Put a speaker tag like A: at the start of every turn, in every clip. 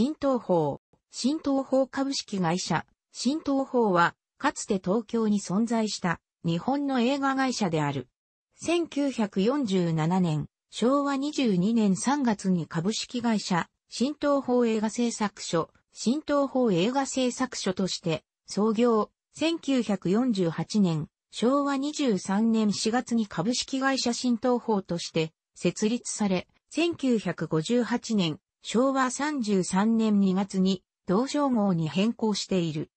A: 新東宝、新東宝株式会社、新東宝は、かつて東京に存在した日本の映画会社である。1947年、昭和22年3月に株式会社、新東宝映画製作所、新東宝映画製作所として創業、1948年、昭和23年4月に株式会社新東宝として設立され、1958年昭和33年2月に同称号に変更している。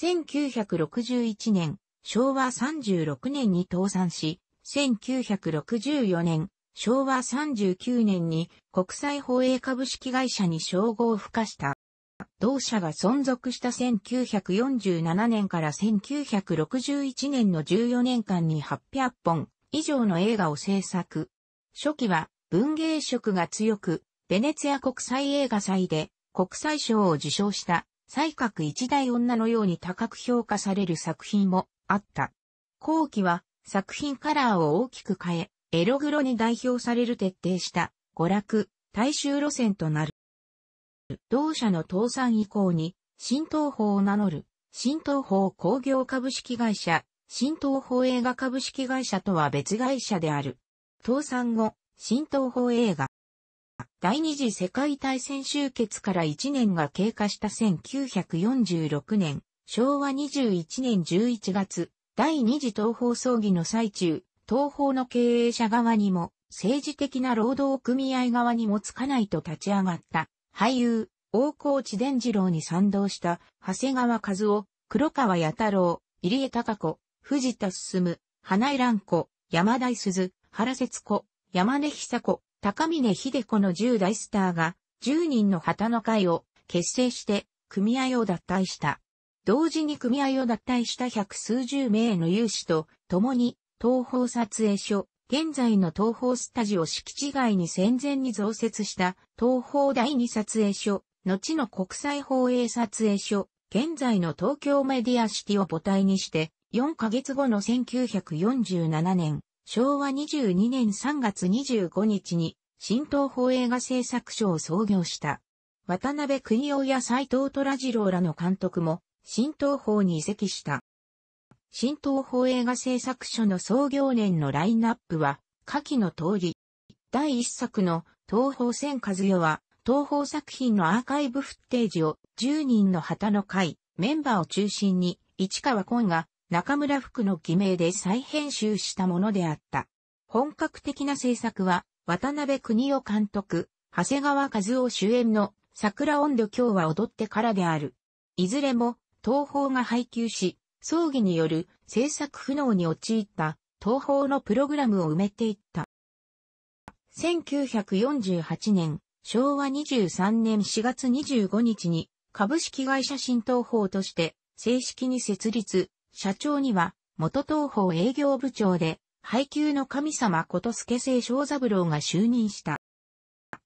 A: 1961年、昭和36年に倒産し、1964年、昭和39年に国際放映株式会社に称号を付加した。同社が存続した1947年から1961年の14年間に800本以上の映画を制作。初期は文芸色が強く、ベネツィア国際映画祭で国際賞を受賞した才覚一大女のように高く評価される作品もあった。後期は作品カラーを大きく変え、エログロに代表される徹底した娯楽、大衆路線となる。同社の倒産以降に、新東宝を名乗る、新東宝工業株式会社、新東宝映画株式会社とは別会社である。倒産後、新東宝映画、第二次世界大戦終結から1年が経過した1946年、昭和21年11月、第二次東方葬儀の最中、東方の経営者側にも、政治的な労働組合側にもつかないと立ち上がった、俳優、大河内伝次郎に賛同した、長谷川和夫、黒川弥太郎、入江隆子、藤田進、花井蘭子、山田鈴、原節子、山根久子、高峰秀子の10大スターが10人の旗の会を結成して組合を脱退した。同時に組合を脱退した百数十名の有志と共に東方撮影所、現在の東方スタジオ敷地外に戦前に増設した東方第二撮影所、後の国際放映撮影所、現在の東京メディアシティを母体にして、4ヶ月後の1947年、昭和22年3月25日に新東宝映画製作所を創業した。渡辺邦夫や斎藤虎次郎らの監督も、新東宝に移籍した。新東宝映画製作所の創業年のラインナップは、下記の通り。第一作の東宝千和代は、東宝作品のアーカイブフッテージを10人の旗の会、メンバーを中心に、市川紺が中村福の偽名で再編集したものであった。本格的な制作は渡辺邦夫監督、長谷川和夫主演の桜音度今日は踊ってからである。いずれも、東宝が配給し、葬儀による制作不能に陥った東宝のプログラムを埋めていった。1948年、昭和23年4月25日に株式会社新東宝として正式に設立、社長には元東宝営業部長で配給の神様こと助成小三郎が就任した。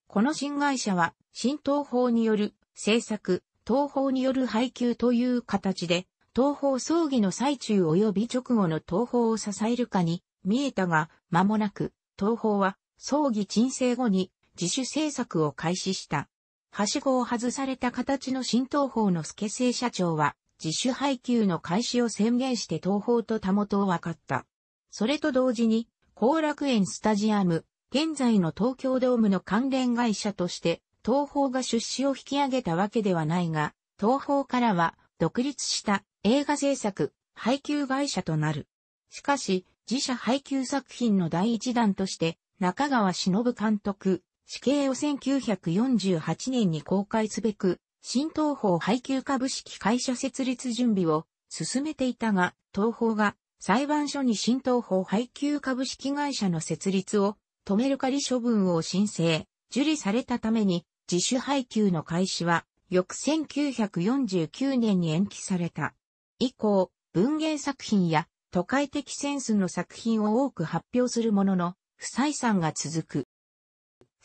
A: この新会社は、新東方による政策、東方による配給という形で、東方葬儀の最中及び直後の東方を支えるかに見えたが、間もなく、東方は葬儀鎮静後に自主政策を開始した。はしごを外された形の新東方の助成社長は、自主配給の開始を宣言して東方とたもとを分かった。それと同時に、後楽園スタジアム、現在の東京ドームの関連会社として、東宝が出資を引き上げたわけではないが、東宝からは独立した映画制作、配給会社となる。しかし、自社配給作品の第一弾として、中川忍監督、死刑を1948年に公開すべく、新東宝配給株式会社設立準備を進めていたが、東宝が裁判所に新東方配給株式会社の設立を止める仮処分を申請、受理されたために自主配給の開始は翌1949年に延期された。以降、文芸作品や都会的センスの作品を多く発表するものの、不採算が続く。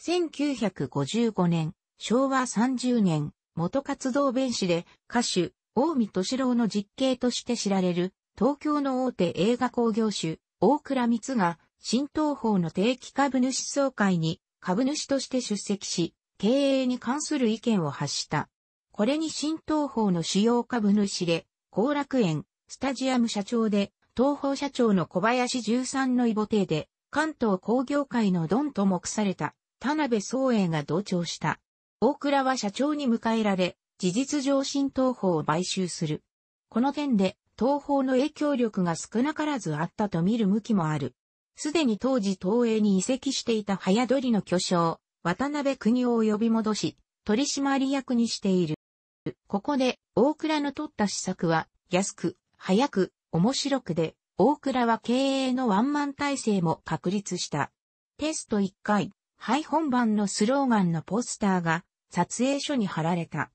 A: 1955年、昭和30年、元活動弁士で歌手、大見敏郎の実刑として知られる東京の大手映画工業主、大倉光が、新東宝の定期株主総会に株主として出席し、経営に関する意見を発した。これに新東宝の主要株主で、後楽園、スタジアム社長で、東宝社長の小林十三の異母邸で、関東工業界のドンと目された、田辺総栄が同調した。大倉は社長に迎えられ、事実上新東宝を買収する。この点で、東方の影響力が少なからずあったと見る向きもある。すでに当時東映に移籍していた早取りの巨匠、渡辺国夫を呼び戻し、取締役にしている。ここで、大倉の取った施策は、安く、早く、面白くで、大倉は経営のワンマン体制も確立した。テスト1回、廃本番のスローガンのポスターが撮影所に貼られた。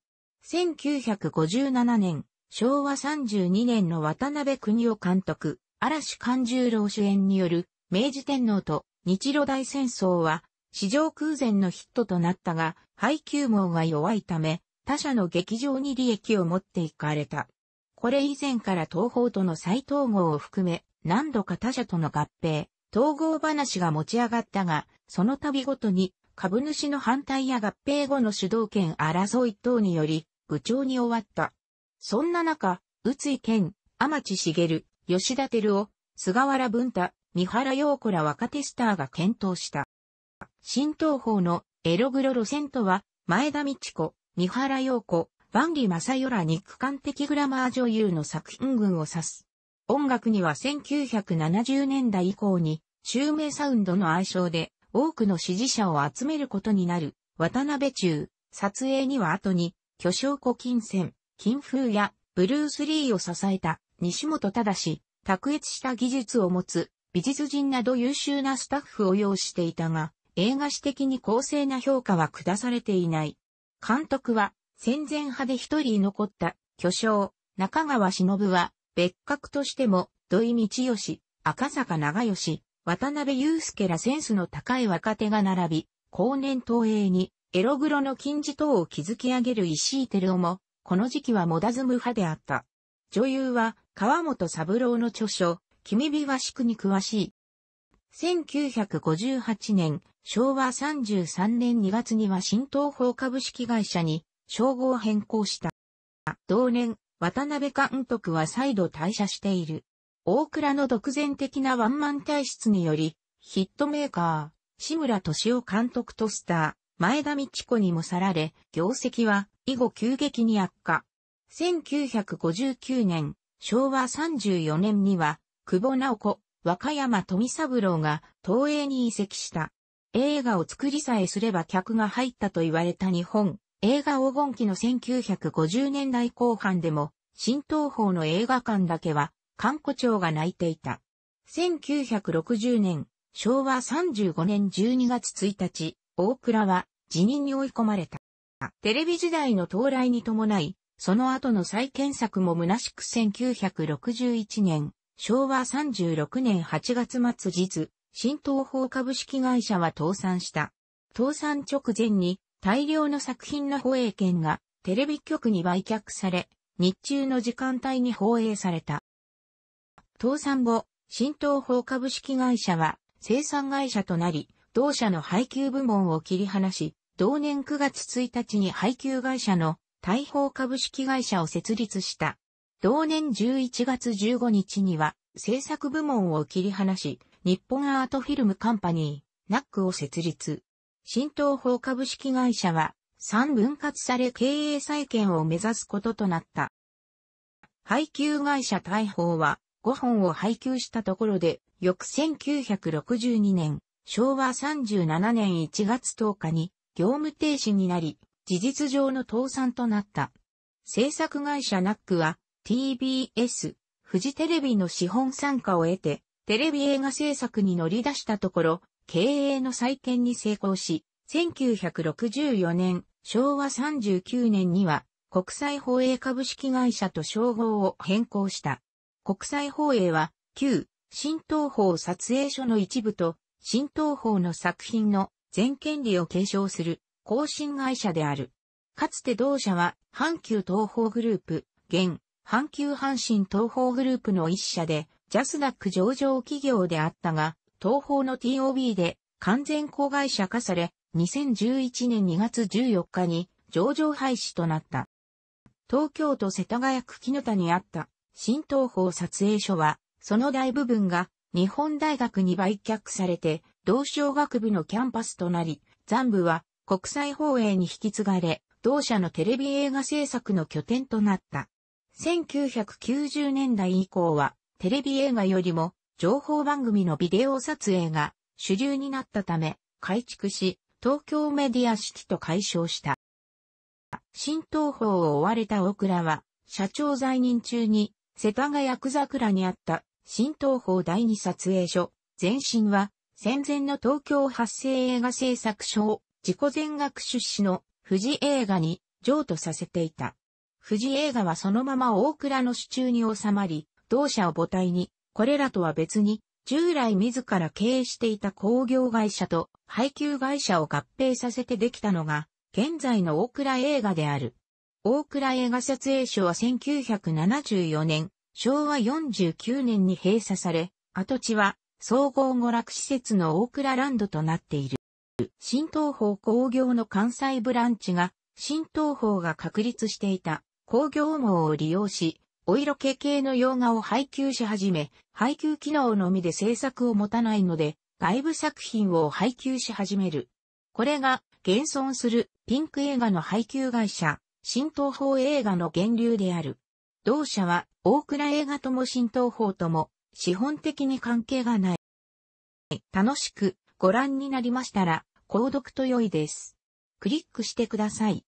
A: 1957年、昭和32年の渡辺邦夫監督、嵐勘十郎主演による明治天皇と日露大戦争は史上空前のヒットとなったが、配給網が弱いため、他社の劇場に利益を持っていかれた。これ以前から東方との再統合を含め、何度か他社との合併、統合話が持ち上がったが、その度ごとに株主の反対や合併後の主導権争い等により、部長に終わった。そんな中、宇津井健、天地茂、吉田照夫、菅原文太、三原陽子ら若手スターが検討した。新東方のエログロ路線とは、前田道子、三原陽子、万里正代ら肉感的グラマー女優の作品群を指す。音楽には1970年代以降に、襲名サウンドの愛称で、多くの支持者を集めることになる、渡辺中、撮影には後に、巨匠古金戦、金風やブルース・リーを支えた西本忠、卓越した技術を持つ美術人など優秀なスタッフを要していたが、映画史的に公正な評価は下されていない。監督は戦前派で一人残った巨匠、中川忍は別格としても土井道義、赤坂長義、渡辺祐介らセンスの高い若手が並び、後年東映にエログロの金字塔を築き上げる石井照夫もこの時期はモダズム派であった。女優は川本三郎の著書、君びわしくに詳しい。1958年、昭和33年2月には新東方株式会社に称号変更した。同年、渡辺監督は再度退社している。大倉の独善的なワンマン体質により、ヒットメーカー、志村敏夫監督とスター、前田道子にも去られ、業績は以後急激に悪化。1959年、昭和34年には、久保直子、若山富三郎が東映に移籍した。映画を作りさえすれば客が入ったと言われた日本、映画黄金期の1950年代後半でも、新東方の映画館だけは、観光庁が泣いていた。1960年、昭和35年12月1日、大倉は辞任に追い込まれた。テレビ時代の到来に伴い、その後の再検索も虚しく1961年、昭和36年8月末日、新東方株式会社は倒産した。倒産直前に大量の作品の放映権がテレビ局に売却され、日中の時間帯に放映された。倒産後、新東方株式会社は生産会社となり、同社の配給部門を切り離し、同年9月1日に配給会社の大砲株式会社を設立した。同年11月15日には制作部門を切り離し、日本アートフィルムカンパニー、ナックを設立。新東宝株式会社は3分割され経営再建を目指すこととなった。配給会社大砲は5本を配給したところで、翌1962年、昭和37年1月10日に業務停止になり、事実上の倒産となった。制作会社ナックは TBS、フジテレビの資本参加を得て、テレビ映画制作に乗り出したところ、経営の再建に成功し、1964年、昭和39年には、国際放映株式会社と称号を変更した。国際放映は、旧、新東宝撮影所の一部と、新東宝の作品の全権利を継承する更新会社である。かつて同社は阪急東方グループ、現阪急阪神東方グループの一社でジャスダック上場企業であったが、東方の TOB で完全子会社化され、2011年2月14日に上場廃止となった。東京都世田谷区木の田にあった新東方撮影所は、その大部分が日本大学に売却されて同小学部のキャンパスとなり、残部は国際放映に引き継がれ、同社のテレビ映画制作の拠点となった。1990年代以降は、テレビ映画よりも情報番組のビデオ撮影が主流になったため、改築し、東京メディアシティと解消した。新東方を追われた大倉は、社長在任中に、世田谷区桜にあった新東方第二撮影所、前身は戦前の東京発生映画製作所を自己全額出資の富士映画に譲渡させていた。富士映画はそのまま大倉の手中に収まり、同社を母体に、これらとは別に、従来自ら経営していた工業会社と配給会社を合併させてできたのが、現在の大倉映画である。大倉映画撮影所は1974年、昭和49年に閉鎖され、跡地は総合娯楽施設の大倉ランドとなっている。新東方工業の関西ブランチが、新東方が確立していた工業網を利用し、お色気系の洋画を配給し始め、配給機能のみで制作を持たないので、外部作品を配給し始める。これが、現存するピンク映画の配給会社、新東方映画の源流である。同社は、大倉映画とも新東方とも、資本的に関係がない。楽しくご覧になりましたら、購読と良いです。クリックしてください。